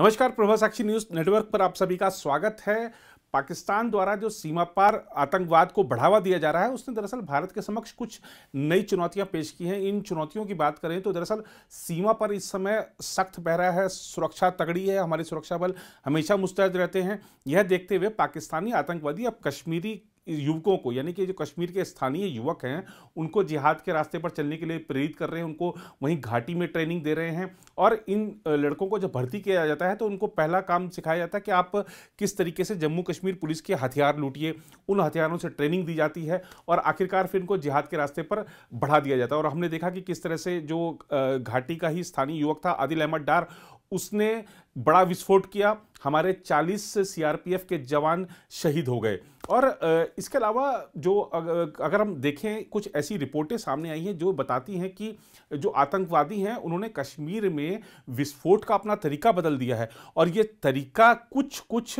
नमस्कार प्रभा साक्षी news network पर आप सभी का स्वागत है पाकिस्तान द्वारा जो सीमा पार आतंकवाद को बढ़ावा दिया जा रहा है उसने दरअसल भारत के समक्ष कुछ नई चुनौतियां पेश की हैं इन चुनौतियों की बात करें तो दरअसल सीमा पर इस समय सख्त पहरा है सुरक्षा तगड़ी है हमारे सुरक्षा बल हमेशा मुस्तैद रहते हैं यह देखते हुए पाकिस्तानी आतंकवादी अब कश्मीरी युवकों को यानी कि जो कश्मीर के स्थानीय युवक हैं उनको जिहाद के रास्ते पर चलने के लिए प्रेरित कर रहे हैं उनको वहीं घाटी में ट्रेनिंग दे रहे हैं और इन लड़कों को जब भर्ती किया जाता है तो उनको पहला काम सिखाया जाता है कि आप किस तरीके से जम्मू कश्मीर पुलिस के हथियार लूटिए उन हथियारों से ट्रेनिंग दी जाती है और आखिरकार फिर इनको जिहाद के रास्ते पर बढ़ा दिया जाता है और हमने देखा कि किस तरह से जो घाटी का ही स्थानीय युवक था आदिल अहमद डार उसने बड़ा विस्फोट किया हमारे 40 सीआरपीएफ के जवान शहीद हो गए और इसके अलावा जो अगर हम देखें कुछ ऐसी रिपोर्टें सामने आई हैं जो बताती हैं कि जो आतंकवादी हैं उन्होंने कश्मीर में विस्फोट का अपना तरीका बदल दिया है और ये तरीका कुछ कुछ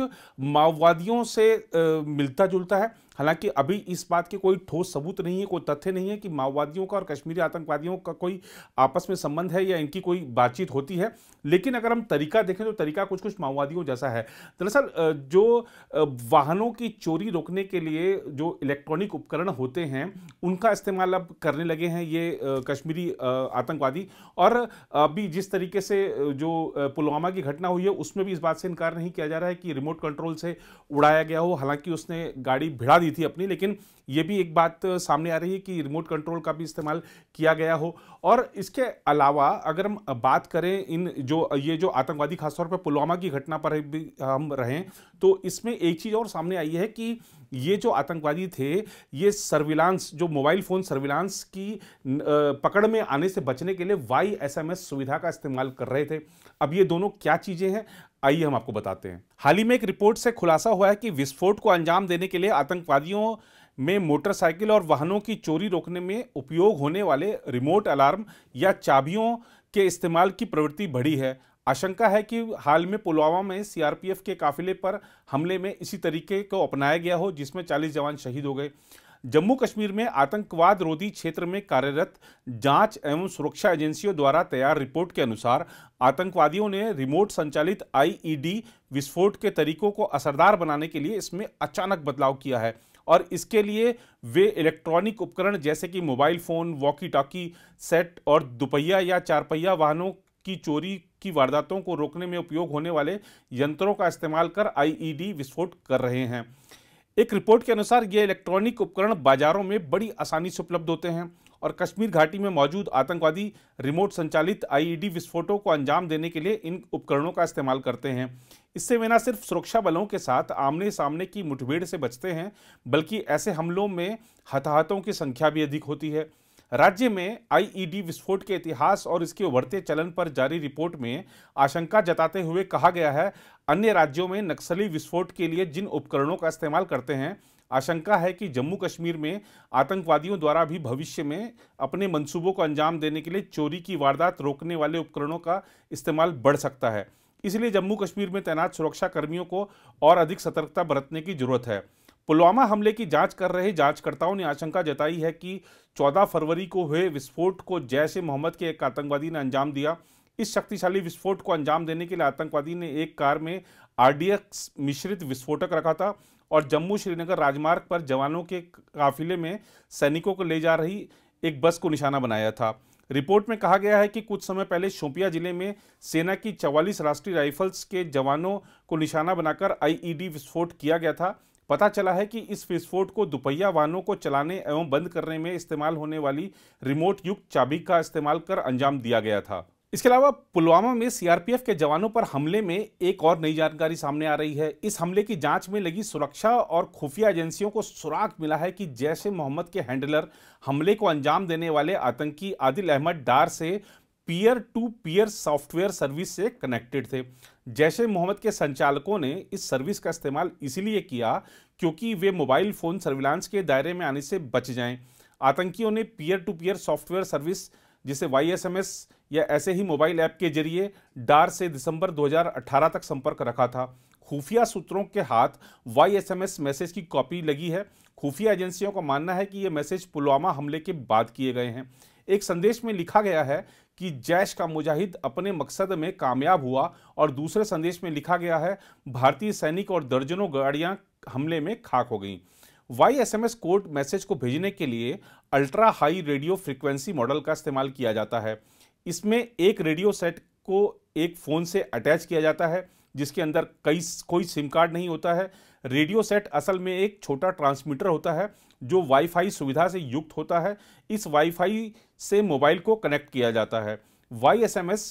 माओवादियों से मिलता जुलता है हालांकि अभी इस बात के कोई ठोस सबूत नहीं है कोई तथ्य नहीं है कि माओवादियों का और कश्मीरी आतंकवादियों का कोई आपस में संबंध है या इनकी कोई बातचीत होती है लेकिन अगर हम तरीका देखें तो तरीका कुछ कुछ माओवादियों जैसा है दरअसल जो वाहनों की चोरी रोकने के लिए जो इलेक्ट्रॉनिक उपकरण होते हैं उनका इस्तेमाल अब करने लगे हैं ये कश्मीरी आतंकवादी और अभी जिस तरीके से जो पुलवामा की घटना हुई है उसमें भी इस बात से इनकार नहीं किया जा रहा है कि रिमोट कंट्रोल से उड़ाया गया हो हालांकि उसने गाड़ी भिड़ा दी थी अपनी लेकिन ये भी एक बात सामने आ रही है कि रिमोट कंट्रोल का भी इस्तेमाल किया गया हो और इसके अलावा अगर हम बात करें इन जो ये जो आतंकवादी खासतौर पर पुलवामा की घटना पर है करीब भी हम रहें तो इसमें एक चीज़ और सामने आई है कि ये जो आतंकवादी थे ये सर्विलांस जो मोबाइल फ़ोन सर्विलांस की पकड़ में आने से बचने के लिए वाई एसएमएस सुविधा का इस्तेमाल कर रहे थे अब ये दोनों क्या चीज़ें हैं आइए हम आपको बताते हैं हाल ही में एक रिपोर्ट से खुलासा हुआ है कि विस्फोट को अंजाम देने के लिए आतंकवादियों में मोटरसाइकिल और वाहनों की चोरी रोकने में उपयोग होने वाले रिमोट अलार्म या चाबियों के इस्तेमाल की प्रवृत्ति बढ़ी है आशंका है कि हाल में पुलवामा में सीआरपीएफ के काफिले पर हमले में इसी तरीके को अपनाया गया हो जिसमें 40 जवान शहीद हो गए जम्मू कश्मीर में आतंकवाद रोधी क्षेत्र में कार्यरत जांच एवं सुरक्षा एजेंसियों द्वारा तैयार रिपोर्ट के अनुसार आतंकवादियों ने रिमोट संचालित आईईडी विस्फोट के तरीकों को असरदार बनाने के लिए इसमें अचानक बदलाव किया है और इसके लिए वे इलेक्ट्रॉनिक उपकरण जैसे कि mobile phone walkie talkie set और दुपहिया या चारपहिया वाहनों की चोरी की वारदातों को रोकने में उपयोग होने वाले यंत्रों का इस्तेमाल कर आईईडी विस्फोट कर रहे हैं एक रिपोर्ट के अनुसार ये इलेक्ट्रॉनिक उपकरण बाजारों में बड़ी आसानी से उपलब्ध होते हैं और कश्मीर घाटी में मौजूद आतंकवादी रिमोट संचालित आईईडी विस्फोटों को अंजाम देने के लिए इन उपकरणों का इस्तेमाल करते हैं इससे वे न सिर्फ सुरक्षा बलों के साथ आमने सामने की मुठभेड़ से बचते हैं बल्कि ऐसे हमलों में हताहतों की संख्या भी अधिक होती है राज्य में आईईडी विस्फोट के इतिहास और इसके उभरते चलन पर जारी रिपोर्ट में आशंका जताते हुए कहा गया है अन्य राज्यों में नक्सली विस्फोट के लिए जिन उपकरणों का इस्तेमाल करते हैं आशंका है कि जम्मू कश्मीर में आतंकवादियों द्वारा भी भविष्य में अपने मंसूबों को अंजाम देने के लिए चोरी की वारदात रोकने वाले उपकरणों का इस्तेमाल बढ़ सकता है इसलिए जम्मू कश्मीर में तैनात सुरक्षाकर्मियों को और अधिक सतर्कता बरतने की जरूरत है पुलवामा हमले की जांच कर रहे जांचकर्ताओं ने आशंका जताई है कि 14 फरवरी को हुए विस्फोट को जैश ए मोहम्मद के एक आतंकवादी ने अंजाम दिया इस शक्तिशाली विस्फोट को अंजाम देने के लिए आतंकवादी ने एक कार में आरडीएक्स मिश्रित विस्फोटक रखा था और जम्मू श्रीनगर राजमार्ग पर जवानों के काफिले में सैनिकों को ले जा रही एक बस को निशाना बनाया था रिपोर्ट में कहा गया है कि कुछ समय पहले शोपिया जिले में सेना की चवालीस राष्ट्रीय राइफल्स के जवानों को निशाना बनाकर आईईडी विस्फोट किया गया था पता चला है कि इस विस्फोट को दुपहिया वाहनों को चलाने एवं बंद करने में इस्तेमाल होने वाली रिमोट युक्त चाबी का इस्तेमाल कर अंजाम दिया गया था इसके अलावा पुलवामा में सीआरपीएफ के जवानों पर हमले में एक और नई जानकारी सामने आ रही है इस हमले की जांच में लगी सुरक्षा और खुफिया एजेंसियों को सुराग मिला है कि जैश ए मोहम्मद के हैंडलर हमले को अंजाम देने वाले आतंकी आदिल अहमद डार से peer to peer software service से कनेक्टेड थे जैश मोहम्मद के संचालकों ने इस सर्विस का इस्तेमाल इसीलिए किया क्योंकि वे मोबाइल फ़ोन सर्विलांस के दायरे में आने से बच जाएं आतंकियों ने peer to peer software service जिसे वाई या ऐसे ही मोबाइल ऐप के जरिए डार से दिसंबर 2018 तक संपर्क रखा था खुफिया सूत्रों के हाथ वाई मैसेज की कॉपी लगी है खुफिया एजेंसियों का मानना है कि ये मैसेज पुलवामा हमले के बाद किए गए हैं एक संदेश में लिखा गया है कि जैश का मुजाहिद अपने मकसद में कामयाब हुआ और दूसरे संदेश में लिखा गया है भारतीय सैनिक और दर्जनों गाड़ियां हमले में खाक हो गईं Y S M code message को भेजने के लिए ultra high radio frequency model का इस्तेमाल किया जाता है इसमें एक रेडियो सेट को एक फ़ोन से अटैच किया जाता है जिसके अंदर कई कोई सिम कार्ड नहीं होता है रेडियो सेट असल में एक छोटा ट्रांसमीटर होता है जो वाईफाई सुविधा से युक्त होता है इस वाईफाई से मोबाइल को कनेक्ट किया जाता है Y S M S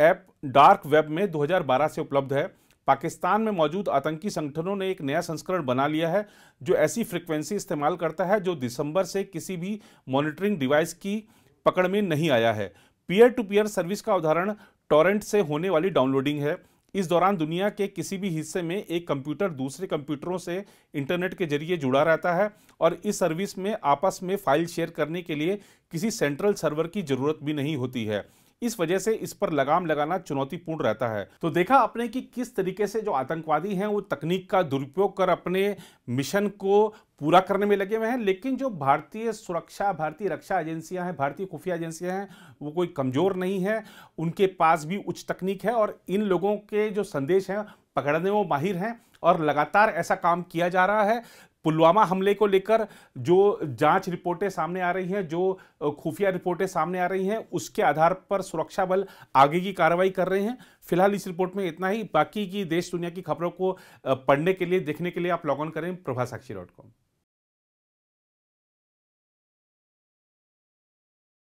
app dark web में 2012 से उपलब्ध है पाकिस्तान में मौजूद आतंकी संगठनों ने एक नया संस्करण बना लिया है जो ऐसी फ्रिक्वेंसी इस्तेमाल करता है जो दिसंबर से किसी भी मॉनिटरिंग डिवाइस की पकड़ में नहीं आया है पीयर टू पीयर सर्विस का उदाहरण टॉरेंट से होने वाली डाउनलोडिंग है इस दौरान दुनिया के किसी भी हिस्से में एक कंप्यूटर दूसरे कंप्यूटरों से इंटरनेट के जरिए जुड़ा रहता है और इस सर्विस में आपस में फाइल शेयर करने के लिए किसी सेंट्रल सर्वर की ज़रूरत भी नहीं होती है इस वजह से इस पर लगाम लगाना चुनौतीपूर्ण रहता है तो देखा आपने कि किस तरीके से जो आतंकवादी हैं वो तकनीक का दुरुपयोग कर अपने मिशन को पूरा करने में लगे हुए हैं लेकिन जो भारतीय सुरक्षा भारतीय रक्षा एजेंसियां हैं भारतीय खुफिया एजेंसियां हैं वो कोई कमज़ोर नहीं है उनके पास भी उच्च तकनीक है और इन लोगों के जो संदेश हैं पकड़ने में माहिर हैं और लगातार ऐसा काम किया जा रहा है पुलवामा हमले को लेकर जो जांच रिपोर्टें सामने आ रही हैं जो खुफिया रिपोर्टें सामने आ रही हैं उसके आधार पर सुरक्षा बल आगे की कार्रवाई कर रहे हैं फिलहाल इस रिपोर्ट में इतना ही बाकी की देश दुनिया की खबरों को पढ़ने के लिए देखने के लिए आप लॉग ऑन करें प्रभा साक्षी डॉट कॉम